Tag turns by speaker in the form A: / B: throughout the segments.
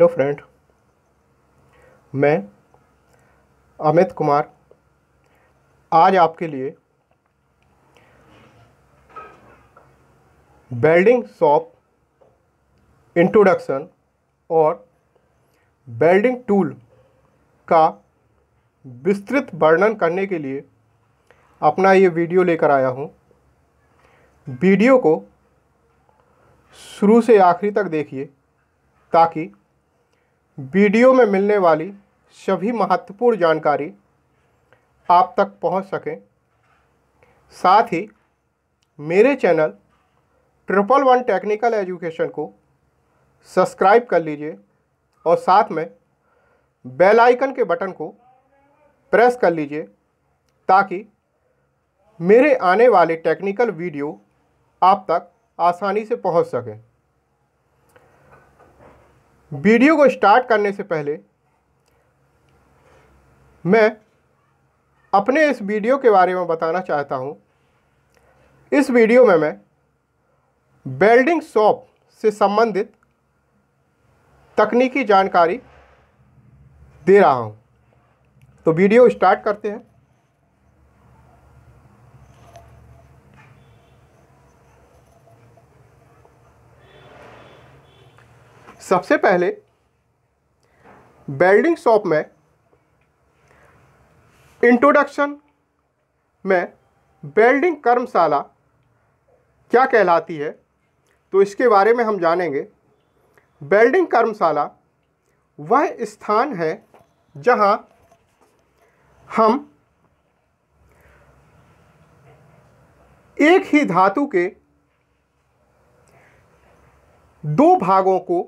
A: hello friend मैं अमित कुमार आज आपके लिए बेल्डिंग शॉप इंट्रोडक्शन और बेल्डिंग टूल का विस्तृत वर्णन करने के लिए अपना ये वीडियो लेकर आया हूँ वीडियो को शुरू से आखिरी तक देखिए ताकि वीडियो में मिलने वाली सभी महत्वपूर्ण जानकारी आप तक पहुंच सके साथ ही मेरे channel triple one technical education को सब्सक्राइब कर लीजिए और साथ में बेल आइकन के बटन को प्रेस कर लीजिए ताकि मेरे आने वाले टेक्निकल वीडियो आप तक आसानी से पहुंच सकें वीडियो को स्टार्ट करने से पहले मैं अपने इस वीडियो के बारे में बताना चाहता हूँ इस वीडियो में मैं वेल्डिंग शॉप से संबंधित तकनीकी जानकारी दे रहा हूँ तो वीडियो स्टार्ट करते हैं सबसे पहले वेल्डिंग शॉप में इंट्रोडक्शन में वेल्डिंग कर्मशाला क्या कहलाती है तो इसके बारे में हम जानेंगे वेल्डिंग कर्मशाला वह स्थान है जहां हम एक ही धातु के दो भागों को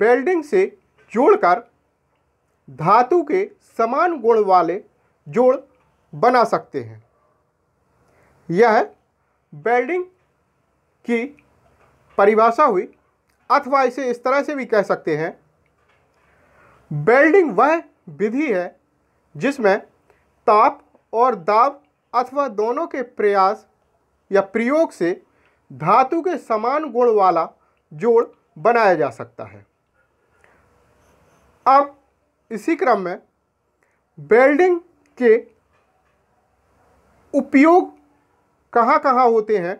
A: वेल्डिंग से जोड़कर धातु के समान गुण वाले जोड़ बना सकते हैं यह वेल्डिंग की परिभाषा हुई अथवा इसे इस तरह से भी कह सकते हैं वेल्डिंग वह विधि है जिसमें ताप और दाब अथवा दोनों के प्रयास या प्रयोग से धातु के समान गुण वाला जोड़ बनाया जा सकता है अब इसी क्रम में वेल्डिंग के उपयोग कहाँ कहाँ होते हैं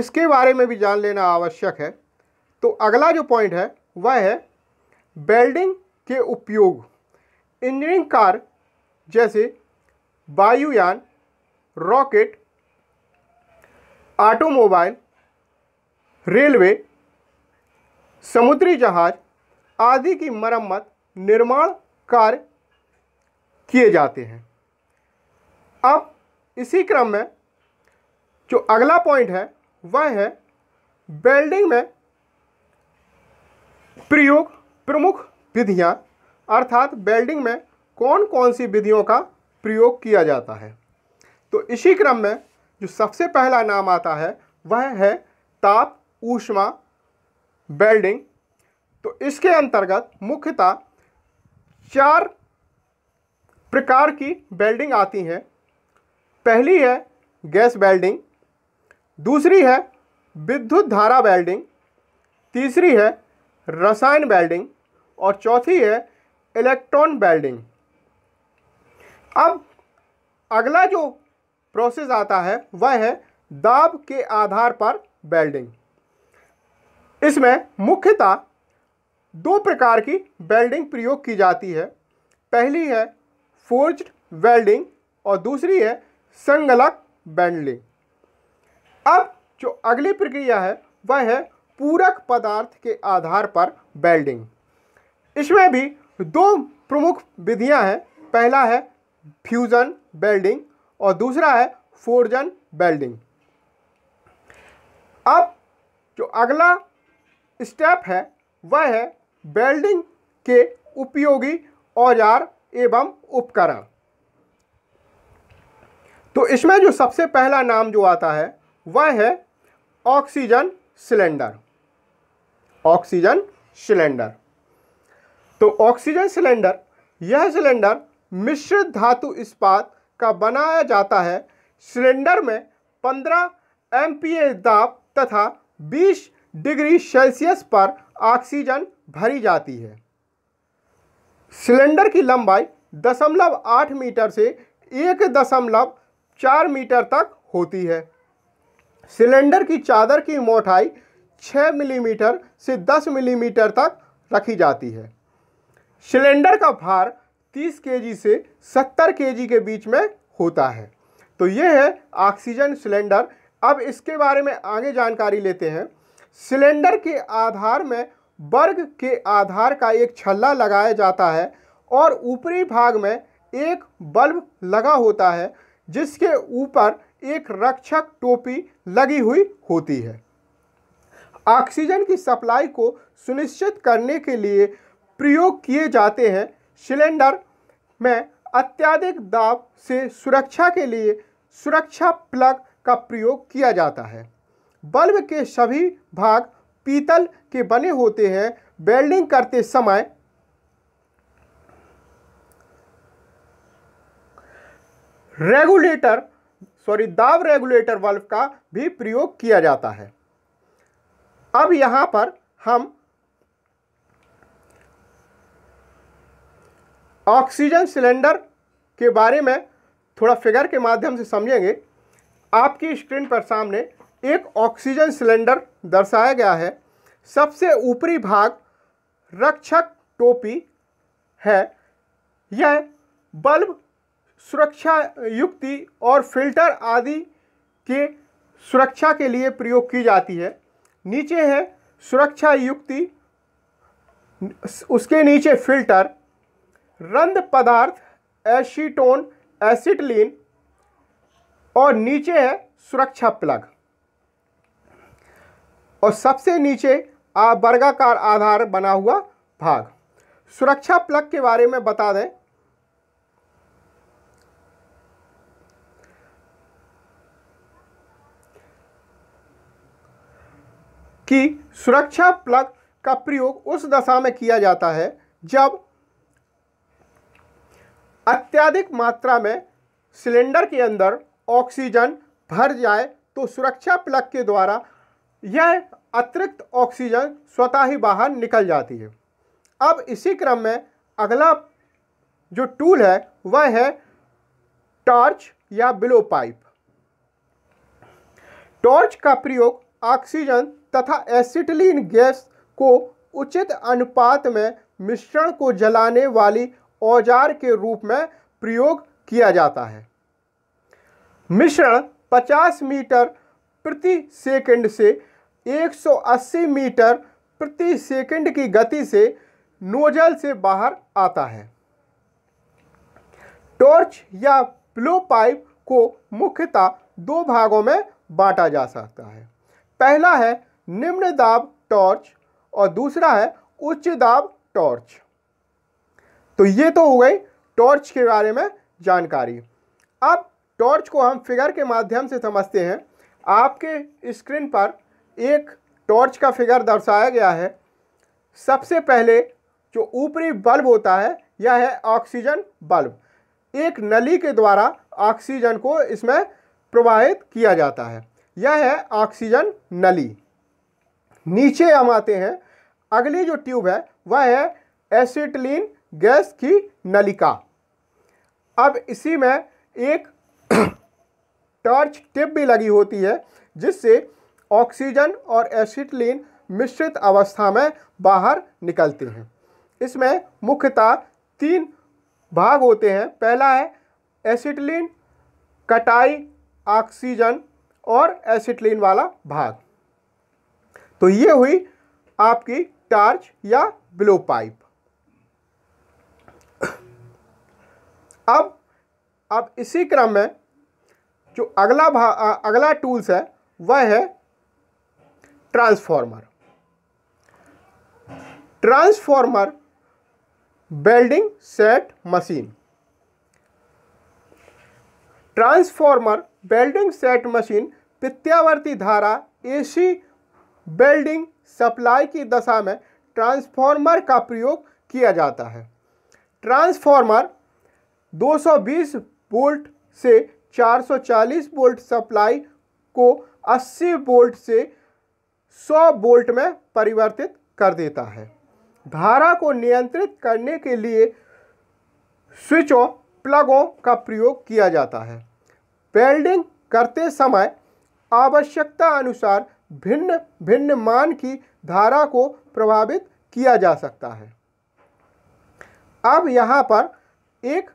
A: इसके बारे में भी जान लेना आवश्यक है तो अगला जो पॉइंट है वह है वेल्डिंग के उपयोग इंजीनियरिंग कार जैसे वायुयान रॉकेट ऑटोमोबाइल रेलवे समुद्री जहाज आदि की मरम्मत निर्माण कार्य किए जाते हैं अब इसी क्रम में जो अगला पॉइंट है वह है बेल्डिंग में प्रयोग प्रमुख विधियां अर्थात बेल्डिंग में कौन कौन सी विधियों का प्रयोग किया जाता है तो इसी क्रम में जो सबसे पहला नाम आता है वह है ताप ऊष्मा बेल्डिंग तो इसके अंतर्गत मुख्यतः चार प्रकार की वेल्डिंग आती हैं पहली है गैस वेल्डिंग दूसरी है विद्युत धारा वेल्डिंग तीसरी है रसायन वेल्डिंग और चौथी है इलेक्ट्रॉन वेल्डिंग अब अगला जो प्रोसेस आता है वह है दाब के आधार पर वेल्डिंग इसमें मुख्यतः दो प्रकार की वेल्डिंग प्रयोग की जाती है पहली है फोर्ज वेल्डिंग और दूसरी है संगलक वेल्डिंग अब जो अगली प्रक्रिया है वह है पूरक पदार्थ के आधार पर वेल्डिंग इसमें भी दो प्रमुख विधियां हैं पहला है फ्यूज़न वेल्डिंग और दूसरा है फोर्जन वेल्डिंग अब जो अगला स्टेप है वह है वेल्डिंग के उपयोगी औजार एवं उपकरण तो इसमें जो सबसे पहला नाम जो आता है वह है ऑक्सीजन सिलेंडर ऑक्सीजन सिलेंडर तो ऑक्सीजन सिलेंडर यह सिलेंडर मिश्रित धातु इस्पात का बनाया जाता है सिलेंडर में 15 एम दाब तथा 20 डिग्री सेल्सियस पर ऑक्सीजन भरी जाती है सिलेंडर की लंबाई दशमलव आठ मीटर से एक दशमलव चार मीटर तक होती है सिलेंडर की चादर की मोटाई छः मिलीमीटर से दस मिलीमीटर तक रखी जाती है सिलेंडर का भार तीस के से सत्तर के के बीच में होता है तो ये है ऑक्सीजन सिलेंडर अब इसके बारे में आगे जानकारी लेते हैं सिलेंडर के आधार में वर्ग के आधार का एक छल्ला लगाया जाता है और ऊपरी भाग में एक बल्ब लगा होता है जिसके ऊपर एक रक्षक टोपी लगी हुई होती है ऑक्सीजन की सप्लाई को सुनिश्चित करने के लिए प्रयोग किए जाते हैं सिलेंडर में अत्यधिक दाब से सुरक्षा के लिए सुरक्षा प्लग का प्रयोग किया जाता है बल्ब के सभी भाग पीतल के बने होते हैं वेल्डिंग करते समय रेगुलेटर सॉरी दाब रेगुलेटर बल्ब का भी प्रयोग किया जाता है अब यहां पर हम ऑक्सीजन सिलेंडर के बारे में थोड़ा फिगर के माध्यम से समझेंगे आपकी स्क्रीन पर सामने एक ऑक्सीजन सिलेंडर दर्शाया गया है सबसे ऊपरी भाग रक्षक टोपी है यह बल्ब सुरक्षा युक्ति और फिल्टर आदि के सुरक्षा के लिए प्रयोग की जाती है नीचे है सुरक्षा युक्ति उसके नीचे फिल्टर रंध पदार्थ एसीटोन एसिटलिन और नीचे है सुरक्षा प्लग और सबसे नीचे वर्गाकार आधार बना हुआ भाग सुरक्षा प्लग के बारे में बता दें कि सुरक्षा प्लग का प्रयोग उस दशा में किया जाता है जब अत्यधिक मात्रा में सिलेंडर के अंदर ऑक्सीजन भर जाए तो सुरक्षा प्लग के द्वारा यह अतिरिक्त ऑक्सीजन स्वतः ही बाहर निकल जाती है अब इसी क्रम में अगला जो टूल है वह है टॉर्च या बिलो पाइप टॉर्च का प्रयोग ऑक्सीजन तथा एसिटिलीन गैस को उचित अनुपात में मिश्रण को जलाने वाली औजार के रूप में प्रयोग किया जाता है मिश्रण 50 मीटर प्रति सेकंड से 180 मीटर प्रति सेकंड की गति से नोजल से बाहर आता है टॉर्च या ब्लो पाइप को मुख्यतः दो भागों में बांटा जा सकता है पहला है निम्न दाब टॉर्च और दूसरा है उच्च दाब टॉर्च तो ये तो हो गई टॉर्च के बारे में जानकारी अब टॉर्च को हम फिगर के माध्यम से समझते हैं आपके स्क्रीन पर एक टॉर्च का फिगर दर्शाया गया है सबसे पहले जो ऊपरी बल्ब होता है यह है ऑक्सीजन बल्ब एक नली के द्वारा ऑक्सीजन को इसमें प्रवाहित किया जाता है यह है ऑक्सीजन नली नीचे हम आते हैं अगली जो ट्यूब है वह है एसिटलिन गैस की नलिका अब इसी में एक टॉर्च टिप भी लगी होती है जिससे ऑक्सीजन और एसिटलिन मिश्रित अवस्था में बाहर निकलते हैं इसमें मुख्यतः तीन भाग होते हैं पहला है एसिटलिन कटाई ऑक्सीजन और एसिटलिन वाला भाग तो ये हुई आपकी टार्च या ब्लो पाइप अब अब इसी क्रम में जो अगला भाग अगला टूल्स है वह है transformer transformer welding set machine transformer welding set machine प्रत्यावर्ती धारा एसी बेल्डिंग सप्लाई की दशा में ट्रांसफार्मर का प्रयोग किया जाता है ट्रांसफार्मर 220 वोल्ट से 440 वोल्ट सप्लाई को 80 वोल्ट से 100 वोल्ट में परिवर्तित कर देता है धारा को नियंत्रित करने के लिए स्विचों प्लगों का प्रयोग किया जाता है वेल्डिंग करते समय आवश्यकता अनुसार भिन्न भिन्न मान की धारा को प्रभावित किया जा सकता है अब यहाँ पर एक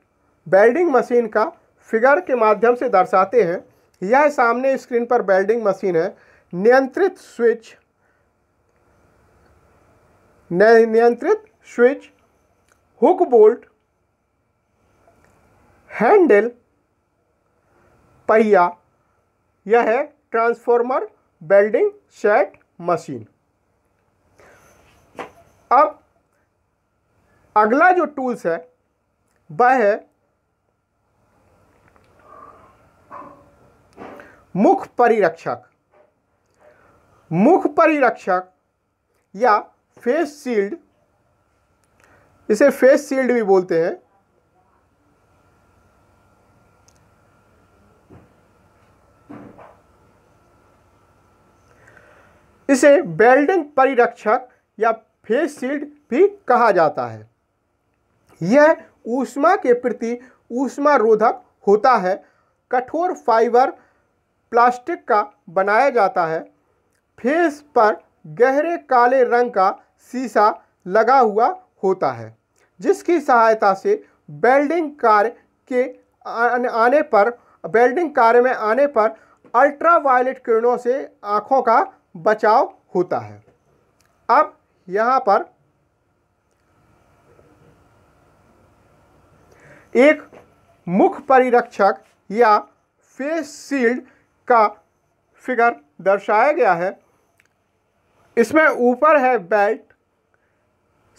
A: वेल्डिंग मशीन का फिगर के माध्यम से दर्शाते हैं यह सामने स्क्रीन पर वेल्डिंग मशीन है नियंत्रित स्विच नियंत्रित स्विच हुक बोल्ट हैंडल पहिया यह है ट्रांसफॉर्मर बेल्डिंग सेट मशीन अब अगला जो टूल्स है वह है मुख परिरक्षक मुख परिरक्षक या फेस शील्ड इसे फेस शील्ड भी बोलते हैं इसे बेल्डिंग परिरक्षक या फेस शील्ड भी कहा जाता है यह ऊष्मा के प्रति ऊष्मा रोधक होता है कठोर फाइबर प्लास्टिक का बनाया जाता है फेस पर गहरे काले रंग का शीशा लगा हुआ होता है जिसकी सहायता से बेल्डिंग कार्य के आने पर बेल्डिंग कार्य में आने पर अल्ट्रावायलेट किरणों से आँखों का बचाव होता है अब यहाँ पर एक मुख परिरक्षक या फेस शील्ड का फिगर दर्शाया गया है इसमें ऊपर है बेल्ट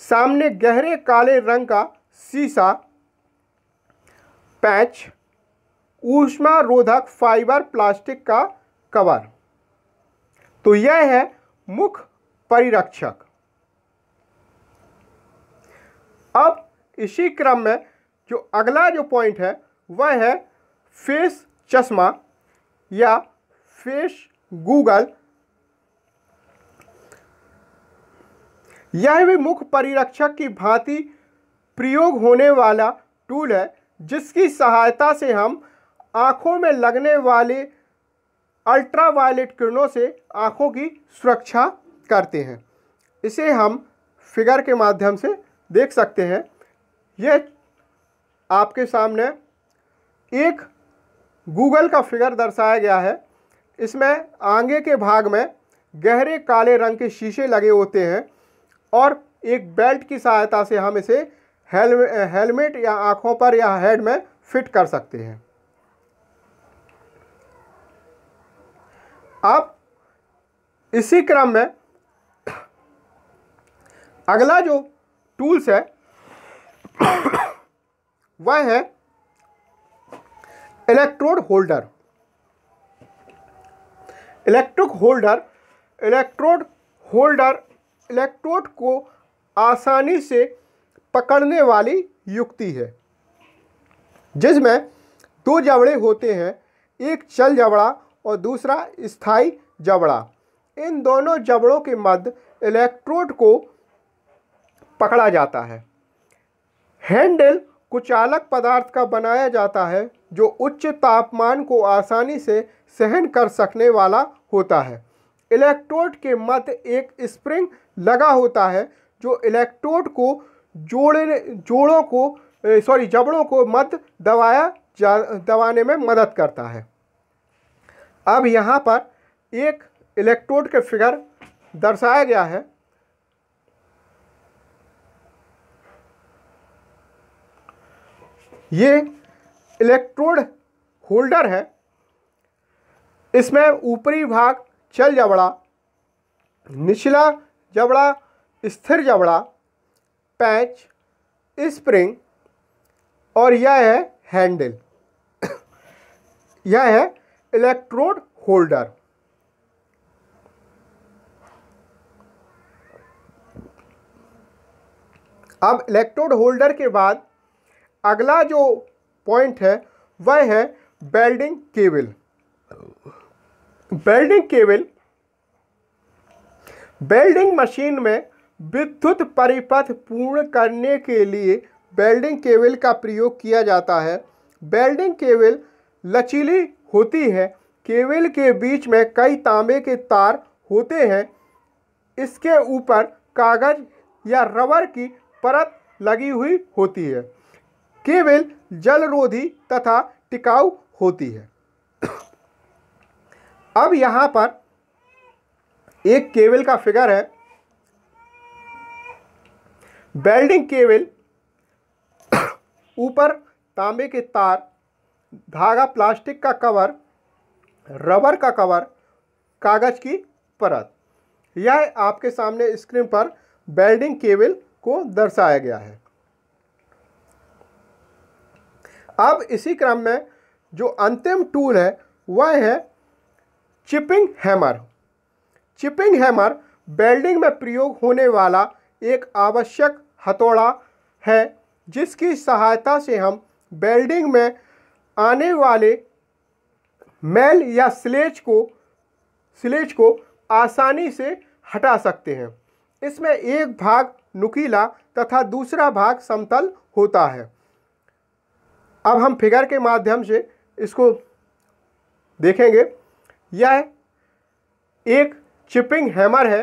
A: सामने गहरे काले रंग का सीसा पैच ऊष्मा रोधक फाइबर प्लास्टिक का कवर तो यह है मुख्य परिरक्षक अब इसी क्रम में जो अगला जो पॉइंट है वह है फेस चश्मा या फेस गूगल यह भी मुख्य परिरक्षक की भांति प्रयोग होने वाला टूल है जिसकी सहायता से हम आँखों में लगने वाले अल्ट्रावायलेट किरणों से आँखों की सुरक्षा करते हैं इसे हम फिगर के माध्यम से देख सकते हैं यह आपके सामने एक गूगल का फिगर दर्शाया गया है इसमें आगे के भाग में गहरे काले रंग के शीशे लगे होते हैं और एक बेल्ट की सहायता से हम इसे हेलमेट या आँखों पर या हेड में फिट कर सकते हैं आप इसी क्रम में अगला जो टूल्स है वह है electrode holder electric holder electrode holder electrode को आसानी से पकड़ने वाली युक्ति है जिसमें दो जबड़े होते हैं एक चल जबड़ा और दूसरा स्थाई जबड़ा इन दोनों जबड़ों के मध्य इलेक्ट्रोड को पकड़ा जाता है हैंडल कुचालक पदार्थ का बनाया जाता है जो उच्च तापमान को आसानी से सहन कर सकने वाला होता है इलेक्ट्रोड के मध्य एक स्प्रिंग लगा होता है जो इलेक्ट्रोड को जोड़े जोड़ों को सॉरी जबड़ों को मध्य दबाया जा दबाने में मदद करता है अब यहाँ पर एक इलेक्ट्रोड के फिगर दर्शाया गया है ये इलेक्ट्रोड होल्डर है इसमें ऊपरी भाग चल जबड़ा निचला जबड़ा स्थिर जबड़ा पैच स्प्रिंग और यह है हैंडल यह है इलेक्ट्रोड होल्डर अब इलेक्ट्रोड होल्डर के बाद अगला जो पॉइंट है वह है welding cable welding cable welding machine में विद्युत परिपथ पूर्ण करने के लिए बेल्डिंग केबल का प्रयोग किया जाता है बेल्डिंग केबल लचीली होती है केबल के बीच में कई तांबे के तार होते हैं इसके ऊपर कागज़ या रबर की परत लगी हुई होती है केबल जलरोधी तथा टिकाऊ होती है अब यहाँ पर एक केबल का फिगर है बेल्डिंग केबल ऊपर तांबे के तार धागा प्लास्टिक का कवर रबर का कवर कागज़ की परत यह आपके सामने स्क्रीन पर बेल्डिंग केबल को दर्शाया गया है अब इसी क्रम में जो अंतिम टूल है वह है chipping hammer chipping hammer welding में प्रयोग होने वाला एक आवश्यक हथौड़ा है जिसकी सहायता से हम बेल्डिंग में आने वाले मैल या स्लेज को स्लेज को आसानी से हटा सकते हैं इसमें एक भाग नुकीला तथा दूसरा भाग समतल होता है अब हम फिगर के माध्यम से इसको देखेंगे यह एक चिपिंग हैमर है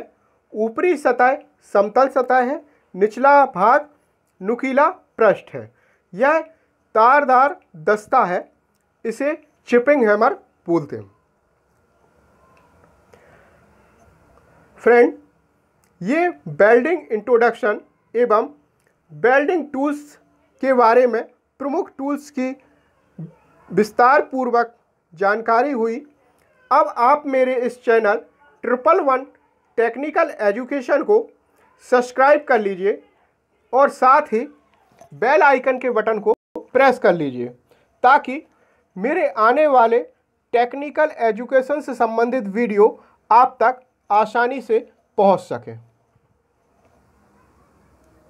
A: ऊपरी सतह समतल सतह है निचला भाग नुकीला पृष्ठ है यह तारदार दस्ता है इसे चिपिंग हैमर बोलते हैं फ्रेंड ये बेल्डिंग इंट्रोडक्शन एवं बेल्डिंग टूल्स के बारे में प्रमुख टूल्स की विस्तार पूर्वक जानकारी हुई अब आप मेरे इस channel triple one technical education को सब्सक्राइब कर लीजिए और साथ ही बेल आइकन के बटन को प्रेस कर लीजिए ताकि मेरे आने वाले टेक्निकल एजुकेशन से संबंधित वीडियो आप तक आसानी से पहुंच सकें